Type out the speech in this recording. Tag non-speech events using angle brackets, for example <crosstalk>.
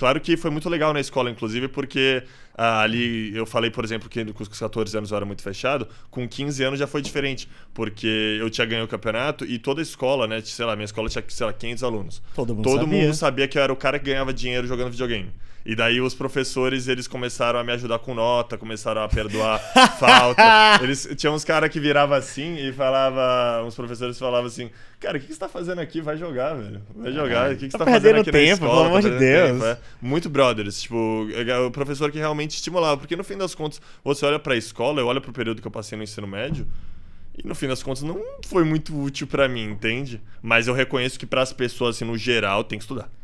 Claro que foi muito legal na escola, inclusive, porque ah, ali eu falei, por exemplo, que com os 14 anos eu era muito fechado, com 15 anos já foi diferente, porque eu tinha ganho o campeonato e toda a escola, né, sei lá, minha escola tinha, sei lá, 500 alunos. Todo mundo Todo sabia. mundo sabia que eu era o cara que ganhava dinheiro jogando videogame. E daí os professores, eles começaram a me ajudar com nota, começaram a perdoar <laughs> falta. Eles tinha uns caras que virava assim e falava, uns professores falavam assim: "Cara, o que, que você tá fazendo aqui? Vai jogar, velho. Vai jogar. É. O que, que tá você tá, tá fazendo aqui tempo, na escola? Pelo amor de Deus. Tempo, é. Muito brothers, tipo, é, o professor que realmente estimulava, porque no fim das contas, você olha para a escola, eu olho para o período que eu passei no ensino médio, e no fim das contas não foi muito útil para mim, entende? Mas eu reconheço que para as pessoas assim no geral tem que estudar.